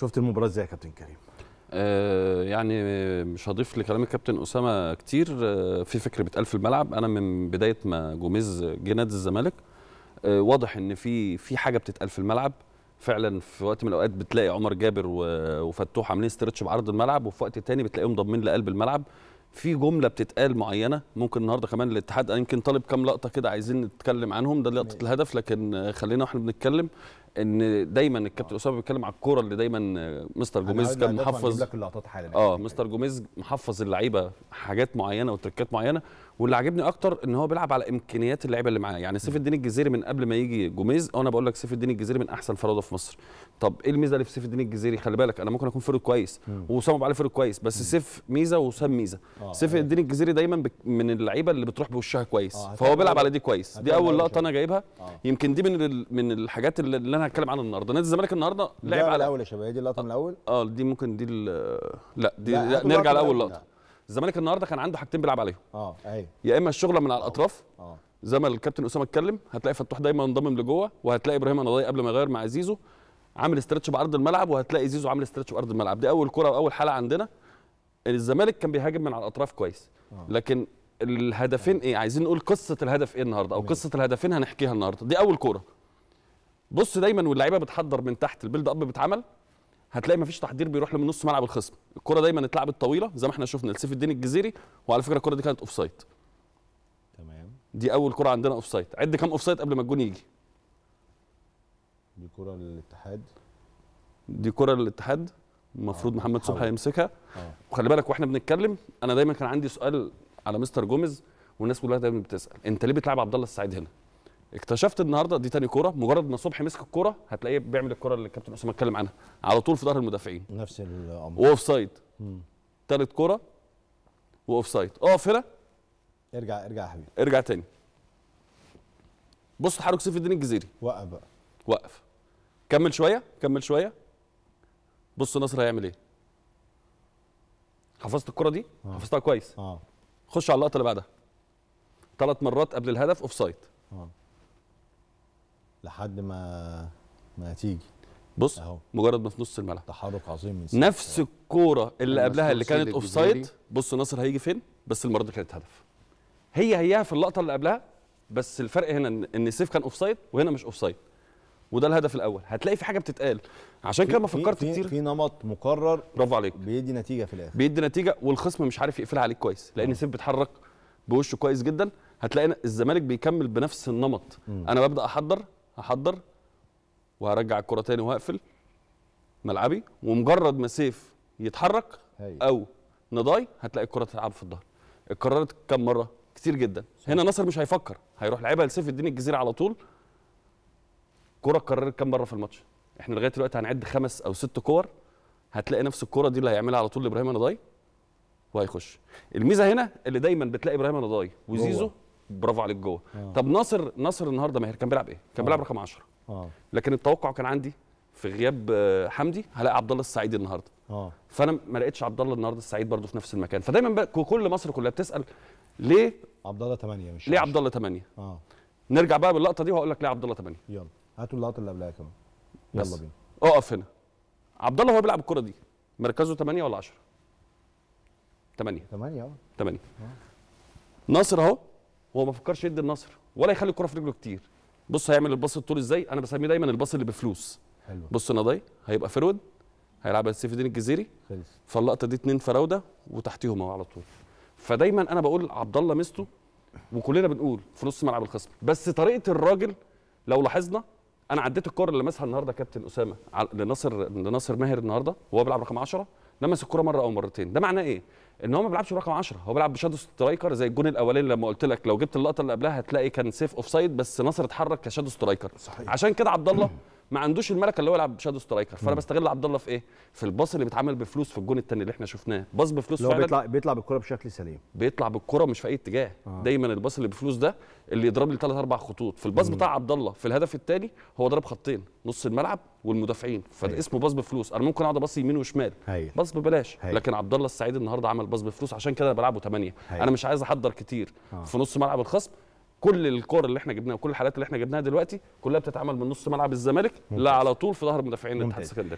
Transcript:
شفت المباراه ازاي يا كابتن كريم آه، يعني مش هضيف لكلام الكابتن اسامه كتير آه، في فكر بيتقال في الملعب انا من بدايه ما جوميز جه نادي الزمالك آه، واضح ان في في حاجه بتتقال في الملعب فعلا في وقت من الاوقات بتلاقي عمر جابر وفتوح عاملين ستريتش بعرض الملعب وفي وقت تاني بتلاقيهم ضامين لقلب الملعب في جمله بتتقال معينه ممكن النهارده كمان الاتحاد يمكن طالب كام لقطه كده عايزين نتكلم عنهم ده لقطه الهدف لكن خلينا واحنا بنتكلم ان دايما الكابتن اسامه بيتكلم على الكوره اللي دايما مستر جوميز كان محفظ لك اللقطات حالا اه مستر جوميز محفظ اللعيبه حاجات معينه وتركات معينه واللي عاجبني اكتر ان هو بيلعب على امكانيات اللعيبه اللي معاه يعني سيف الدين الجزيري من قبل ما يجي جوميز انا بقول لك سيف الدين الجزيري من احسن فرادة في مصر طب ايه الميزه اللي في سيف الدين الجزيري خلي بالك انا ممكن اكون فرد كويس واسامه عليه فرد كويس بس سيف ميزه وسام ميزه آه، آه. سيف الدين الجزيري دايما من اللعيبه اللي بتروح بوشها كويس آه، فهو بيلعب على دي كويس دي اول لقطه انا جايبها يمكن دي من من الحاجات اللي انا انا هتكلم النهارده نادي الزمالك النهارده لعب على الاول يا شباب هي دي اللقطه من آه. الاول اه دي ممكن دي لا دي لا, لا نرجع لاول لقطه الزمالك النهارده كان عنده حاجتين بيلعب عليهم اه ايوه يا اما الشغله من على الاطراف اه زي ما الكابتن اسامه اتكلم هتلاقي فتوح دايما انضمم لجوه وهتلاقي ابراهيم انضاي قبل ما يغير مع زيزو عامل استرتش بارض الملعب وهتلاقي زيزو عامل استرتش بارض الملعب دي اول كره واول حاله عندنا الزمالك كان بيهاجم من على الاطراف كويس آه. لكن الهدفين ايه عايزين نقول قصه الهدف ايه النهارده او قصه الهدفين هنحكيها النهارده دي اول كوره بص دايما واللعيبه بتحضر من تحت البيلد اب بيتعمل هتلاقي مفيش تحضير بيروح له من نص ملعب الخصم الكره دايما اتلعبت طويله زي ما احنا شفنا لسيف الدين الجزيري وعلى فكره الكره دي كانت اوف سايد تمام دي اول كره عندنا اوف سايد عد كام اوف سايد قبل ما الجون يجي دي كره للاتحاد دي كره للاتحاد المفروض محمد آه، محمد صبحي يمسكها أوه. وخلي بالك واحنا بنتكلم انا دايما كان عندي سؤال على مستر جوميز والناس كلها دايما بتسال انت ليه بتلعب عبد الله السعيد هنا اكتشفت النهارده دي تاني كوره مجرد ما صبحي مسك الكوره هتلاقيه بيعمل الكوره اللي الكابتن اسامه اتكلم عنها على طول في ظهر المدافعين نفس الامر واوف سايد تالت كوره واوف سايد اقف هنا ارجع ارجع يا حبيبي ارجع تاني بص تحرك سيف الدين الجزيري وقف بقى وقف كمل شويه كمل شويه بص نصر هيعمل ايه حفظت الكره دي آه. حفظتها كويس آه. خش على اللقطه اللي بعدها ثلاث مرات قبل الهدف اوف سايد آه. لحد ما ما تيجي بص أهو. مجرد ما في نص الملعب تحرك عظيم من نفس الكوره اللي قبلها اللي كانت اوف سايد بص ناصر هيجي فين بس المره دي كانت هدف هي هيها في اللقطه اللي قبلها بس الفرق هنا ان سيف كان اوف سايد وهنا مش اوف سايد وده الهدف الاول هتلاقي في حاجه بتتقال عشان كده ما فكرت في كتير في نمط مقرر برافو عليك بيدي نتيجه في الاخر بيدي نتيجه والخصم مش عارف يقفلها عليك كويس لان أوه. سيف بيتحرك بوشه كويس جدا هتلاقي الزمالك بيكمل بنفس النمط م. انا ببدا احضر هحضر وهرجع الكره تاني وهقفل ملعبي ومجرد ما سيف يتحرك او نضاي هتلاقي الكره تلعب في الظهر اتكررت كم مره كتير جدا صحيح. هنا نصر مش هيفكر هيروح لعبها لسيف الدين الجزيره على طول كره اتكررت كم مره في الماتش احنا لغايه دلوقتي هنعد خمس او ست كور هتلاقي نفس الكره دي اللي هيعملها على طول لابراهيم نضاي وهيخش الميزه هنا اللي دايما بتلاقي ابراهيم نضاي وزيزو برافو عليك جوه آه. طب ناصر ناصر النهارده ماهر كان بيلعب ايه كان آه. بيلعب رقم 10 آه. لكن التوقع كان عندي في غياب آه، حمدي هلاقي عبد الله السعيد النهارده آه. فانا ما لقيتش عبد الله النهارده السعيد برده في نفس المكان فدايما بقى كل مصر كلها بتسال ليه عبد الله 8 مش ليه عبد الله 8 اه نرجع بقى باللقطه دي وهقول لك ليه عبد الله 8 يلا هاتوا اللقطه اللي قبلها كمان يلا بينا اقف هنا عبد الله هو بيلعب الكره دي مركزه 8 ولا 10 8 8 اه 8 آه. ناصر اهو هو ما فكرش يدي النصر ولا يخلي الكره في رجله كتير بص هيعمل الباص الطول ازاي انا بسميه دايما الباص اللي بفلوس حلو بص نضاي هيبقى فرود هيلعب سيف الدين الجزيري خلص فاللقطه دي اتنين فراوده وتحتيهم اهو على طول فدايما انا بقول عبد الله ميزته وكلنا بنقول في نص ملعب الخصم بس طريقه الراجل لو لاحظنا انا عديت الكره اللي ماسها النهارده كابتن اسامه لناصر لناصر ماهر النهارده وهو بيلعب رقم 10 لمس الكره مره او مرتين ده معناه ايه ان هو ما بيلعبش برقم 10 هو بيلعب بشادو سترايكر زي الجون الاولاني لما قلت لك لو جبت اللقطه اللي قبلها هتلاقي كان سيف اوف سايد بس نصر اتحرك كشادو سترايكر صحيح. عشان كده عبد الله ما عندوش الملكه اللي هو يلعب شادو سترايكر فانا بستغل عبد الله في ايه في الباص اللي بيتعمل بفلوس في الجون الثاني اللي احنا شفناه باص بفلوس فعلا بيطلع بيطلع بالكره بشكل سليم بيطلع بالكره مش في اي اتجاه آه. دايما الباص اللي بفلوس ده اللي يضرب لي ثلاث اربع خطوط في الباص بتاع عبد الله في الهدف الثاني هو ضرب خطين نص الملعب والمدافعين فده أيوه. اسمه باص بفلوس انا ممكن اقعد اباص يمين وشمال أيوه. باص ببلاش هي. أيوه. لكن عبد الله السعيد النهارده عمل باص بفلوس عشان كده انا بلعبه 8 انا مش عايز احضر كتير آه. في نص ملعب الخصم كل الكور اللي احنا جبناها وكل الحالات اللي احنا جبناها دلوقتي كلها بتتعمل من نص ملعب الزمالك لا على طول في ظهر مدافعين الاتحاد السكندري